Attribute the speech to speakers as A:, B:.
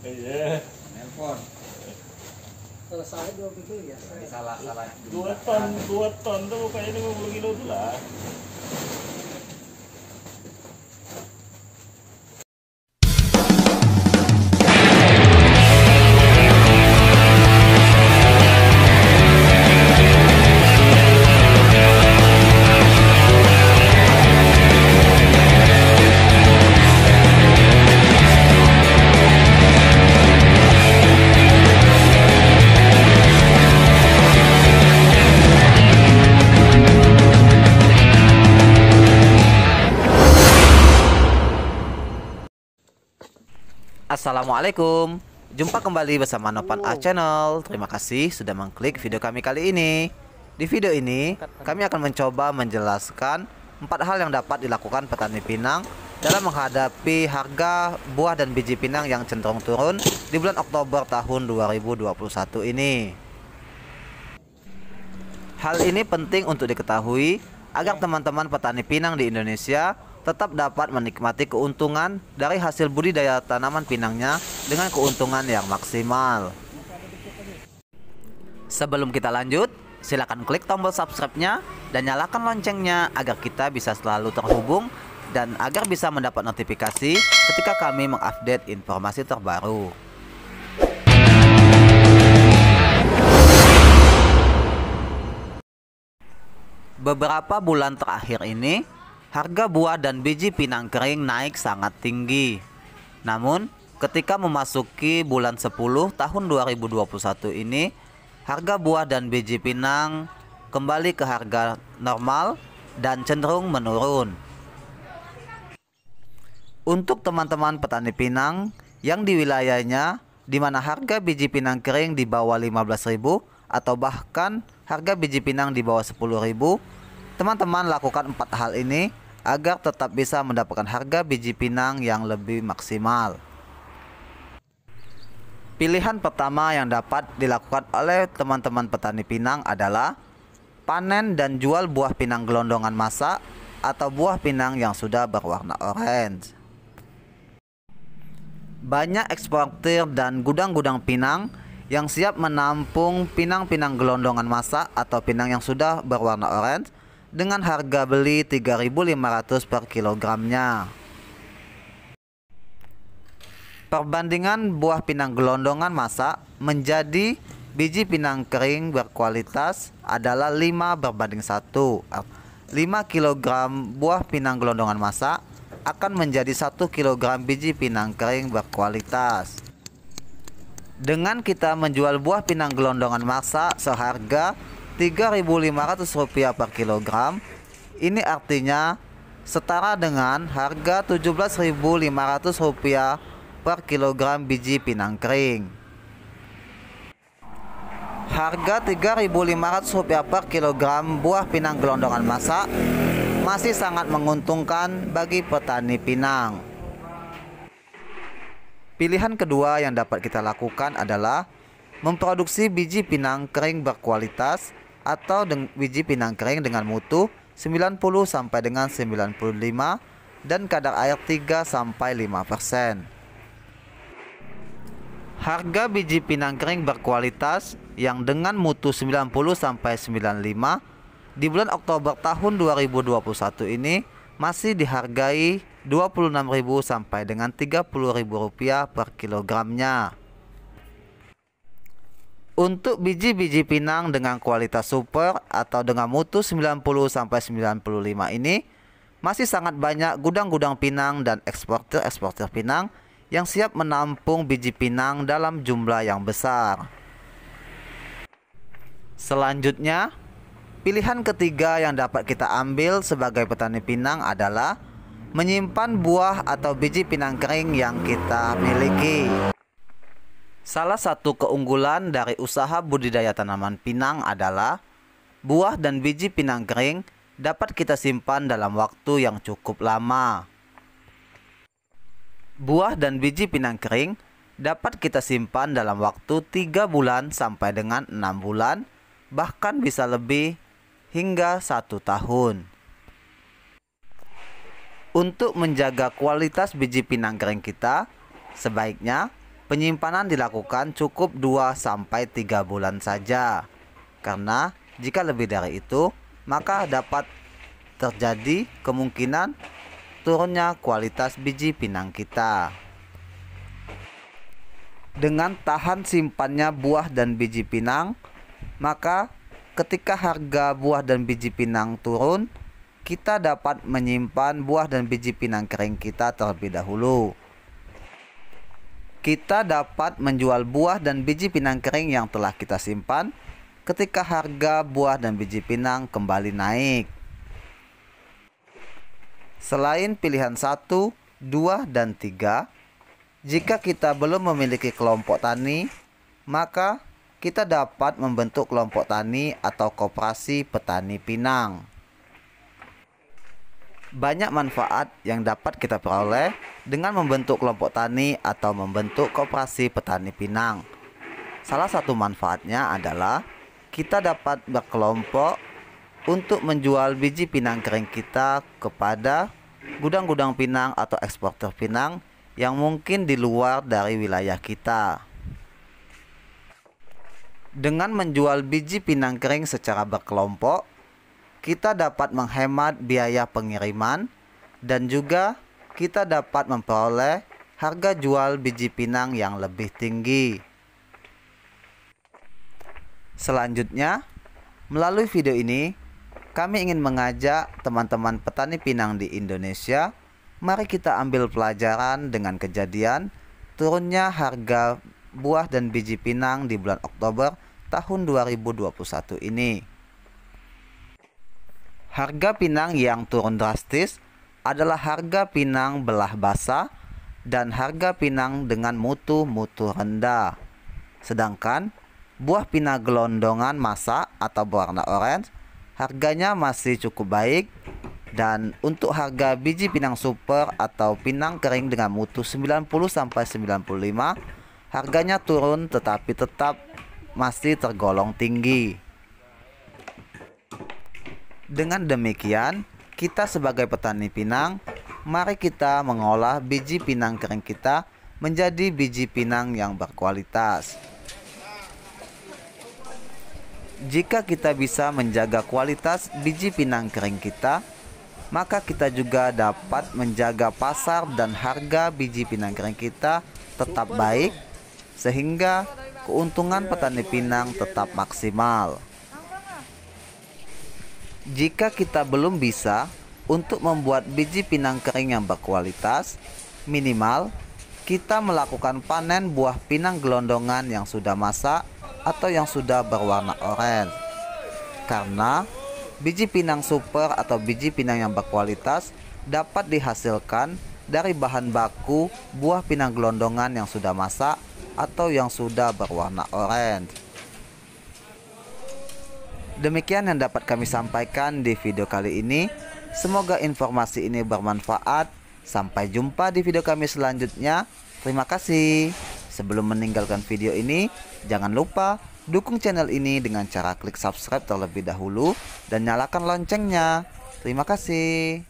A: Iya. Nelpon. Selesai dua kilo ya. Salah salah. Dua ton dua ton tuh kayaknya lima puluh kilo tuh lah. Assalamualaikum. Jumpa kembali bersama Nopan A Channel. Terima kasih sudah mengklik video kami kali ini. Di video ini, kami akan mencoba menjelaskan empat hal yang dapat dilakukan petani pinang dalam menghadapi harga buah dan biji pinang yang cenderung turun di bulan Oktober tahun 2021 ini. Hal ini penting untuk diketahui agar teman-teman petani pinang di Indonesia tetap dapat menikmati keuntungan dari hasil budidaya tanaman pinangnya dengan keuntungan yang maksimal. Sebelum kita lanjut, silakan klik tombol subscribe-nya dan nyalakan loncengnya agar kita bisa selalu terhubung dan agar bisa mendapat notifikasi ketika kami mengupdate informasi terbaru. Beberapa bulan terakhir ini, harga buah dan biji pinang kering naik sangat tinggi. Namun, ketika memasuki bulan 10 tahun 2021 ini, harga buah dan biji pinang kembali ke harga normal dan cenderung menurun. Untuk teman-teman petani pinang yang di wilayahnya di mana harga biji pinang kering di bawah 15.000 atau bahkan harga biji pinang di bawah 10.000, teman-teman lakukan empat hal ini agar tetap bisa mendapatkan harga biji pinang yang lebih maksimal. Pilihan pertama yang dapat dilakukan oleh teman-teman petani pinang adalah panen dan jual buah pinang gelondongan masak atau buah pinang yang sudah berwarna orange. Banyak eksportir dan gudang-gudang pinang yang siap menampung pinang-pinang gelondongan masak atau pinang yang sudah berwarna orange dengan harga beli 3.500 per kilogramnya. Perbandingan buah pinang gelondongan masak menjadi biji pinang kering berkualitas adalah 5 berbanding 1. 5 kg buah pinang gelondongan masak akan menjadi 1 kg biji pinang kering berkualitas. Dengan kita menjual buah pinang gelondongan masak seharga Rp3.500 per kilogram. Ini artinya setara dengan harga Rp17.500 per kilogram biji pinang kering. Harga Rp3.500 per kilogram buah pinang gelondongan masak masih sangat menguntungkan bagi petani pinang. Pilihan kedua yang dapat kita lakukan adalah memproduksi biji pinang kering berkualitas atau biji pinang kering dengan mutu 90 sampai dengan 95 dan kadar air 3 sampai 5%. persen Harga biji pinang kering berkualitas yang dengan mutu 90 sampai 95 di bulan Oktober tahun 2021 ini masih dihargai 26.000 sampai dengan 30.000 rupiah per kilogramnya. Untuk biji-biji pinang dengan kualitas super atau dengan mutu 90-95 ini, masih sangat banyak gudang-gudang pinang dan eksportir-eksportir pinang yang siap menampung biji pinang dalam jumlah yang besar. Selanjutnya, pilihan ketiga yang dapat kita ambil sebagai petani pinang adalah menyimpan buah atau biji pinang kering yang kita miliki. Salah satu keunggulan dari usaha budidaya tanaman pinang adalah buah dan biji pinang kering dapat kita simpan dalam waktu yang cukup lama. Buah dan biji pinang kering dapat kita simpan dalam waktu 3 bulan sampai dengan 6 bulan, bahkan bisa lebih hingga 1 tahun. Untuk menjaga kualitas biji pinang kering kita, sebaiknya penyimpanan dilakukan cukup 2-3 bulan saja. Karena jika lebih dari itu, maka dapat terjadi kemungkinan turunnya kualitas biji pinang kita. Dengan tahan simpannya buah dan biji pinang, maka ketika harga buah dan biji pinang turun, kita dapat menyimpan buah dan biji pinang kering kita terlebih dahulu kita dapat menjual buah dan biji pinang kering yang telah kita simpan ketika harga buah dan biji pinang kembali naik. Selain pilihan 1, 2, dan 3, jika kita belum memiliki kelompok tani, maka kita dapat membentuk kelompok tani atau koperasi petani pinang. Banyak manfaat yang dapat kita peroleh dengan membentuk kelompok tani atau membentuk kooperasi petani pinang. Salah satu manfaatnya adalah kita dapat berkelompok untuk menjual biji pinang kering kita kepada gudang-gudang pinang atau eksportir pinang yang mungkin di luar dari wilayah kita. Dengan menjual biji pinang kering secara berkelompok, kita dapat menghemat biaya pengiriman dan juga kita dapat memperoleh harga jual biji pinang yang lebih tinggi. Selanjutnya, melalui video ini, kami ingin mengajak teman-teman petani pinang di Indonesia, mari kita ambil pelajaran dengan kejadian turunnya harga buah dan biji pinang di bulan Oktober tahun 2021 ini. Harga pinang yang turun drastis adalah harga pinang belah basah dan harga pinang dengan mutu-mutu rendah. Sedangkan buah pinang gelondongan masak atau berwarna orange harganya masih cukup baik dan untuk harga biji pinang super atau pinang kering dengan mutu 90 95 harganya turun tetapi tetap masih tergolong tinggi. Dengan demikian, kita sebagai petani pinang, mari kita mengolah biji pinang kering kita menjadi biji pinang yang berkualitas. Jika kita bisa menjaga kualitas biji pinang kering kita, maka kita juga dapat menjaga pasar dan harga biji pinang kering kita tetap baik, sehingga keuntungan petani pinang tetap maksimal. Jika kita belum bisa untuk membuat biji pinang kering yang berkualitas, minimal kita melakukan panen buah pinang gelondongan yang sudah masak atau yang sudah berwarna oranye. Karena biji pinang super atau biji pinang yang berkualitas dapat dihasilkan dari bahan baku buah pinang gelondongan yang sudah masak atau yang sudah berwarna oranye. Demikian yang dapat kami sampaikan di video kali ini. Semoga informasi ini bermanfaat. Sampai jumpa di video kami selanjutnya. Terima kasih. Sebelum meninggalkan video ini, jangan lupa dukung channel ini dengan cara klik subscribe terlebih dahulu dan nyalakan loncengnya. Terima kasih.